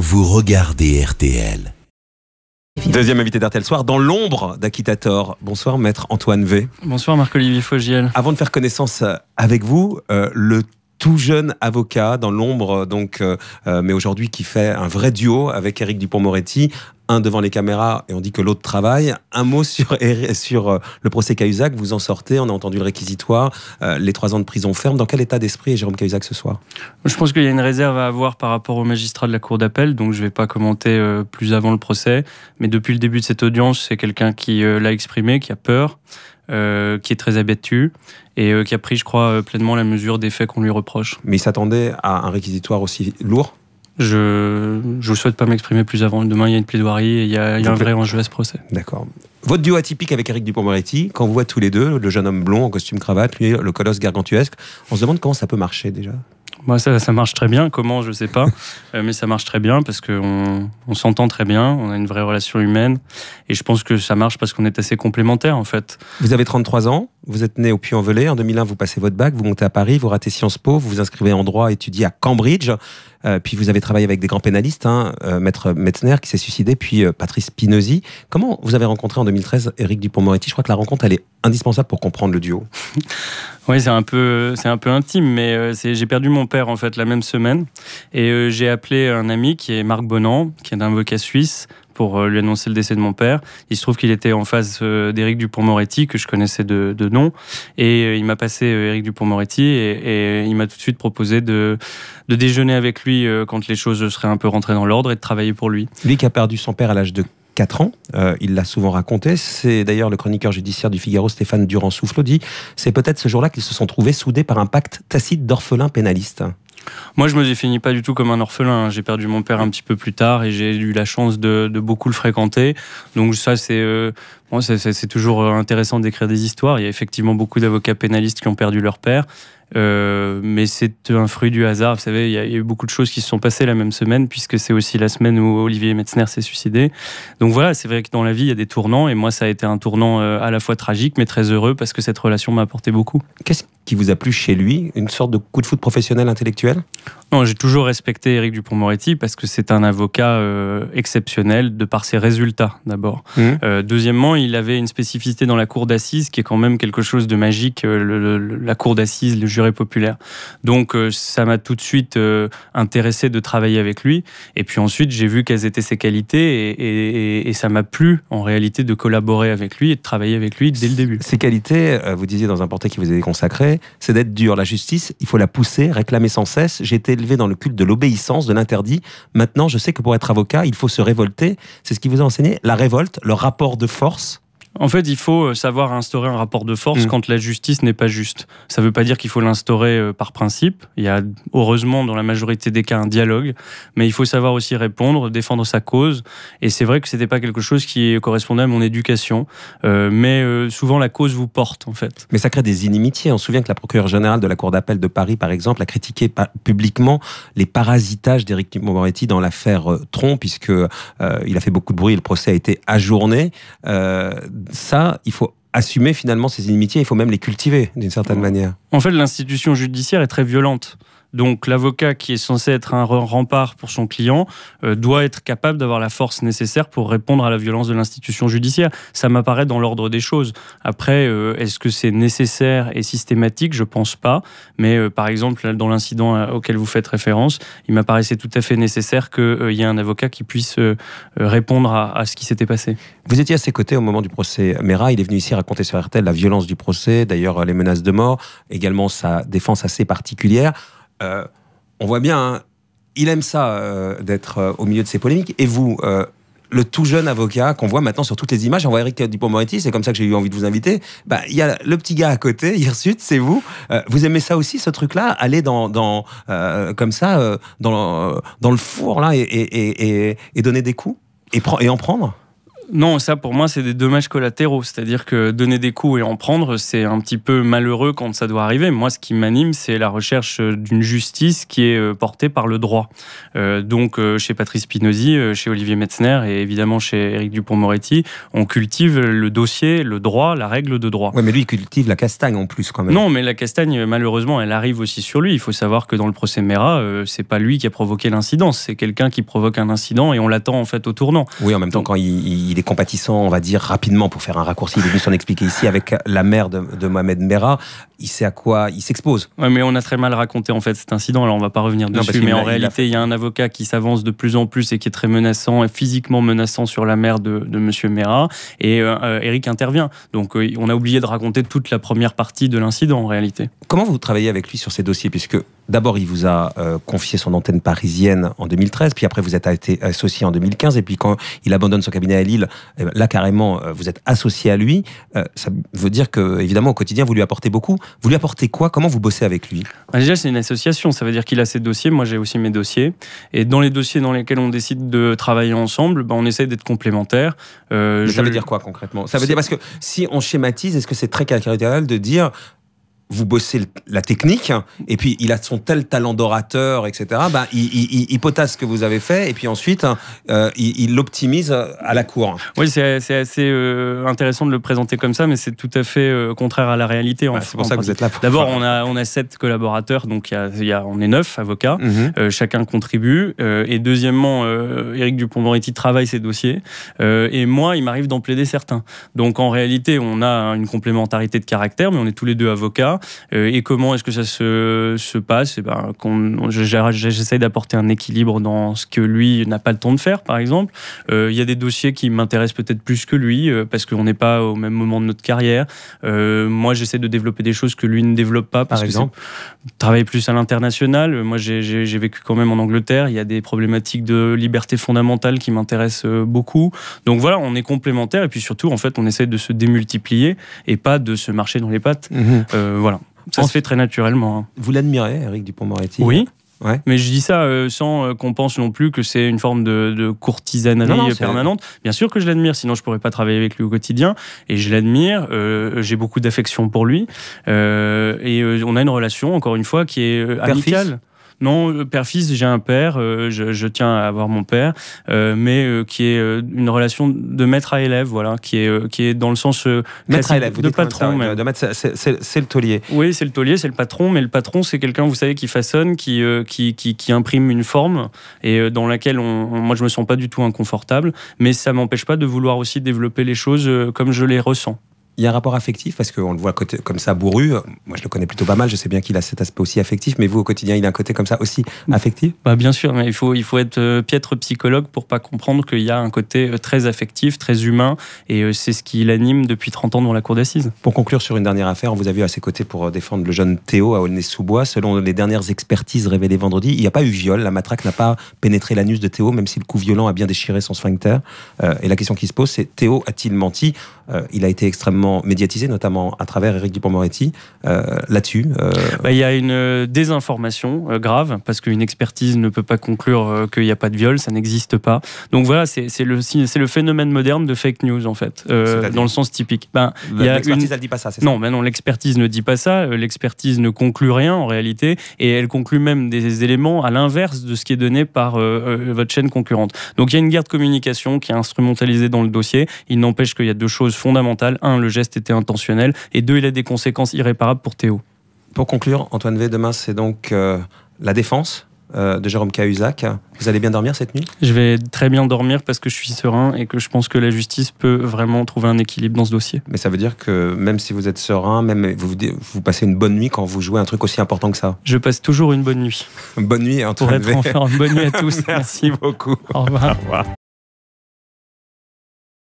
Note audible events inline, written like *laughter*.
vous regardez RTL. Deuxième invité d'RTL Soir, dans l'ombre d'Aquitator. Bonsoir, maître Antoine V. Bonsoir, Marc-Olivier Fogiel. Avant de faire connaissance euh, avec vous, euh, le tout jeune avocat dans l'ombre, donc, euh, mais aujourd'hui qui fait un vrai duo avec Eric Dupont-Moretti, un devant les caméras et on dit que l'autre travaille. Un mot sur, *laughs* euh, le procès Cahuzac, vous en sortez, on a entendu le réquisitoire, euh, les trois ans de prison ferme. Dans quel état d'esprit est Jérôme Cahuzac ce soir Je pense qu'il y a une réserve à avoir par rapport au magistrat de la Cour d'appel, donc je ne vais pas commenter euh, plus avant le procès. Mais depuis le début de cette audience, c'est quelqu'un qui l'a exprimé, qui a peur, qui est très abattu et qui a pris, je crois, pleinement la mesure des faits qu'on lui reproche. Mais il s'attendait à un réquisitoire aussi lourd je ne souhaite pas m'exprimer plus avant. Demain, il y a une plaidoirie et il y a, un vrai euh, enjeu à ce procès. D'accord. Votre duo atypique avec Eric Dupont-Moretti, quand vous voit tous les deux, le jeune homme blond en costume cravate, lui, le colosse gargantuesque, on se demande comment ça peut marcher déjà Moi, bah, ça, marche très bien. Comment, je ne sais pas. *laughs* Euh, mais ça marche très bien parce qu'on on, s'entend très bien, on a une vraie relation humaine. Et je pense que ça marche parce qu'on est assez complémentaires, en fait. Vous avez 33 ans vous êtes né au Puy-en-Velay, en 2001 vous passez votre bac, vous montez à Paris, vous ratez Sciences Po, vous vous inscrivez en droit, étudiez à Cambridge, euh, puis vous avez travaillé avec des grands pénalistes, hein, euh, Maître Metzner qui s'est suicidé, puis euh, Patrice Pinozzi. Comment vous avez rencontré en 2013 Éric Dupont-Moretti Je crois que la rencontre elle est indispensable pour comprendre le duo. *laughs* oui, c'est un peu, c'est un peu intime, mais j'ai perdu mon père en fait la même semaine, et j'ai appelé un ami qui est Marc Bonan, qui est avocat suisse pour euh, lui annoncer le décès de mon père. Il se trouve qu'il était en face euh, d'Éric Dupont-Moretti, que je connaissais de, nom, et euh, il m'a passé Éric Dupont-Moretti, et, il m'a tout de suite proposé de, déjeuner avec lui quand les choses seraient un peu rentrées dans l'ordre et de travailler pour lui. Lui qui a perdu son père à l'âge de 4 ans. il l'a souvent raconté. C'est d'ailleurs le chroniqueur judiciaire du Figaro, Stéphane Durand-Soufflot, dit C'est peut-être ce jour-là qu'ils se sont trouvés soudés par un pacte tacite d'orphelins pénalistes. Moi, je me définis pas du tout comme un orphelin. Hein. J'ai perdu mon père un petit peu plus tard et j'ai eu la chance de, beaucoup le fréquenter. Donc ça, c'est euh, c'est toujours euh, intéressant d'écrire des histoires. Il y a effectivement beaucoup d'avocats pénalistes qui ont perdu leur père. Euh, mais c'est un fruit du hasard. Vous savez, il y, a, eu beaucoup de choses qui se sont passées la même semaine, puisque c'est aussi la semaine où Olivier Metzner s'est suicidé. Donc voilà, c'est vrai que dans la vie, il y a des tournants, et moi, ça a été un tournant à la fois tragique, mais très heureux, parce que cette relation m'a apporté beaucoup. Qu'est-ce qui vous a plu chez lui, une sorte de coup de foot professionnel intellectuel Non, j'ai toujours respecté Éric Dupont-Moretti parce que c'est un avocat euh, exceptionnel de par ses résultats d'abord. Mmh. Euh, deuxièmement, il avait une spécificité dans la cour d'assises qui est quand même quelque chose de magique, euh, la cour d'assises, le juré populaire. Donc ça m'a tout de suite intéressé de travailler avec lui. Et puis ensuite, j'ai vu quelles étaient ses qualités et, ça m'a plu en réalité de collaborer avec lui et de travailler avec lui dès le début. Ses qualités, vous disiez dans un portrait qui vous était consacré, c'est d'être dur. La justice, il faut la pousser, réclamer sans cesse. J'ai été élevé dans le culte de l'obéissance, de l'interdit. Maintenant, je sais que pour être avocat, il faut se révolter. C'est ce qui vous a enseigné. La révolte, le rapport de force, en fait, il faut euh, savoir instaurer un rapport de force mm. quand la justice n'est pas juste. Ça ne veut pas dire qu'il faut l'instaurer euh, par principe. Il y a heureusement dans la majorité des cas un dialogue, mais il faut savoir aussi répondre, défendre sa cause. Et c'est vrai que ce n'était pas quelque chose qui correspondait à mon éducation, euh, mais souvent la cause vous porte en fait. Mais ça crée des inimitiés. On se souvient que la procureure générale de la Cour d'appel de Paris, par exemple, a critiqué publiquement les parasitages d'Éric Moretti dans l'affaire Tron, puisqu'il a fait beaucoup de bruit. Le procès a été ajourné ça, il faut assumer finalement ces inimitiés, il faut même les cultiver d'une certaine manière. En fait, l'institution judiciaire est très violente. Donc l'avocat qui est censé être un rempart pour son client euh, doit être capable d'avoir la force nécessaire pour répondre à la violence de l'institution judiciaire. Ça m'apparaît dans l'ordre des choses. Après, euh, est-ce que c'est nécessaire et systématique Je pense pas. Mais euh, par exemple, dans l'incident auquel vous faites référence, il m'apparaissait tout à fait nécessaire qu'il y ait un avocat qui puisse répondre à, à, ce qui s'était passé. Vous étiez à ses côtés au moment du procès Mera. Il est venu ici raconter sur RTL la violence du procès, d'ailleurs les menaces de mort, également sa défense assez particulière. Euh, on voit bien, hein, il aime ça euh, d'être euh, au milieu de ces polémiques. Et vous, le tout jeune avocat qu'on voit maintenant sur toutes les images. On voit Eric Dupont-Moretti, c'est comme ça que j'ai eu envie de vous inviter. Bah, il y a le petit gars à côté, *laughs* Hirsute, c'est vous. vous aimez ça aussi, ce truc-là Aller dans, comme ça, dans, le four, là, et, donner des coups et en prendre non, ça pour moi c'est des dommages collatéraux, c'est-à-dire que donner des coups et en prendre, c'est un petit peu malheureux quand ça doit arriver. Moi ce qui m'anime c'est la recherche euh, d'une justice qui est euh, portée par le droit. Euh, donc chez Patrice Pinozzi, chez Olivier Metzner et évidemment chez Éric Dupont-Moretti, on cultive le dossier, le droit, la règle de droit. Oui, mais lui il cultive la castagne en plus quand même. Non, mais la castagne malheureusement elle arrive aussi sur lui. Il faut savoir que dans le procès Mera, c'est pas lui qui a provoqué l'incident, c'est quelqu'un qui provoque un incident et on l'attend en fait au tournant. Oui, en même temps quand il, il on va dire rapidement pour faire un raccourci. Il est venu s'en expliquer ici avec la mère de, Mohamed Merah. Il sait à quoi il s'expose. mais on a très mal raconté en fait cet incident. Alors on va pas revenir dessus, mais en réalité, il y a un avocat qui s'avance de plus en plus et qui est très menaçant, et physiquement menaçant sur la mère de, de Monsieur Merah. Et euh, Eric intervient. Donc euh, on a oublié de raconter toute la première partie de l'incident en réalité. Comment vous travaillez avec lui sur ces dossiers puisque D'abord, il vous a euh, confié son antenne parisienne en 2013, puis après, vous êtes associé en 2015, et puis quand il abandonne son cabinet à Lille, eh ben, là, carrément, euh, vous êtes associé à lui. Euh, ça veut dire que, évidemment, au quotidien, vous lui apportez beaucoup. Vous lui apportez quoi Comment vous bossez avec lui bah, Déjà, c'est une association. Ça veut dire qu'il a ses dossiers, moi, j'ai aussi mes dossiers. Et dans les dossiers dans lesquels on décide de travailler ensemble, bah, on essaie d'être complémentaires. Euh, Ça veut dire quoi, concrètement Ça veut dire, parce que si on schématise, est-ce que c'est très caractéristique de dire vous bossez la technique, et puis il a son tel talent d'orateur, etc. Ben, il, il, ce que vous avez fait, et puis ensuite, euh, il l'optimise à la cour. Oui, c'est assez euh, intéressant de le présenter comme ça, mais c'est tout à fait euh, contraire à la réalité. c'est pour ça que vous êtes là. D'abord, on a, on a sept collaborateurs, donc y a, on est neuf avocats, mm-hmm. chacun contribue. et deuxièmement, Eric Dupont-Moretti travaille ses dossiers, et moi, il m'arrive d'en plaider certains. Donc en réalité, on a une complémentarité de caractère, mais on est tous les deux avocats. Euh, et comment est-ce que ça se, se passe j'essaie eh ben, d'apporter un équilibre dans ce que lui n'a pas le temps de faire, par exemple. Euh, il y a des dossiers qui m'intéressent peut-être plus que lui, euh, parce qu'on n'est pas au même moment de notre carrière. moi, j'essaie de développer des choses que lui ne développe pas. par exemple Travailler plus à l'international. Moi, j'ai vécu quand même en Angleterre. Il y a des problématiques de liberté fondamentale qui m'intéressent beaucoup. Donc voilà, on est complémentaires. Et puis surtout, en fait, on essaie de se démultiplier et pas de se marcher dans les pattes. Mm-hmm. voilà ça se fait très naturellement. Hein. Vous l'admirez, Eric Dupont-Moretti Oui. Ouais. Mais je dis ça euh, sans euh, qu'on pense non plus que c'est une forme de, de courtisanerie euh, permanente. Bien sûr que je l'admire, sinon je pourrais pas travailler avec lui au quotidien. Et je l'admire, j'ai beaucoup d'affection pour lui. et on a une relation, encore une fois, qui est amicale non, euh, père-fils, j'ai un père, euh, je, tiens à avoir mon père, euh, mais qui est une relation de maître à élève, voilà, qui est, qui est dans le sens maître élève, de patron. C'est le taulier. Oui, c'est le taulier, c'est le patron, mais le patron, c'est quelqu'un, vous savez, qui façonne, qui, qui, imprime une forme et dans laquelle on, moi, je ne me sens pas du tout inconfortable, mais ça ne m'empêche pas de vouloir aussi développer les choses comme je les ressens il y a un rapport affectif parce qu'on le voit côté, comme ça bourru. Moi, je le connais plutôt pas mal. Je sais bien qu'il a cet aspect aussi affectif, mais vous au quotidien, il a un côté comme ça aussi affectif. Bah bien sûr, mais il faut il faut être euh, piètre psychologue pour pas comprendre qu'il y a un côté euh, très affectif, très humain, et euh, c'est ce qui l'anime depuis 30 ans dans la cour d'assises. Pour conclure sur une dernière affaire, on vous a vu à ses côtés pour défendre le jeune Théo à Aulnay-sous-Bois. Selon les dernières expertises révélées vendredi, il n'y a pas eu viol. La matraque n'a pas pénétré l'anus de Théo, même si le coup violent a bien déchiré son sphincter. et la question qui se pose, c'est Théo a-t-il menti euh, il a été extrêmement médiatisé, notamment à travers Eric Dupond-Moretti, euh, là-dessus. Euh, bah, il y a une désinformation grave, parce qu'une expertise ne peut pas conclure qu'il n'y a pas de viol, ça n'existe pas. Donc voilà, c'est le, le phénomène moderne de fake news, en fait, dans le sens typique. Ben, bah, l'expertise, elle ne dit pas ça, c'est ça Non, mais non l'expertise ne dit pas ça, l'expertise ne conclut rien, en réalité, et elle conclut même des éléments à l'inverse de ce qui est donné par votre chaîne concurrente. Donc il y a une guerre de communication qui est instrumentalisée dans le dossier. Il n'empêche qu'il y a deux choses fondamentale. Un, le geste était intentionnel. Et deux, il a des conséquences irréparables pour Théo. Pour conclure, Antoine V, demain, c'est donc euh, la défense euh, de Jérôme Cahuzac. Vous allez bien dormir cette nuit Je vais très bien dormir parce que je suis serein et que je pense que la justice peut vraiment trouver un équilibre dans ce dossier. Mais ça veut dire que même si vous êtes serein, même vous, vous passez une bonne nuit quand vous jouez un truc aussi important que ça Je passe toujours une bonne nuit. bonne nuit, Antoine v. bonne nuit à tous. *laughs* Merci beaucoup. Au revoir. Au revoir.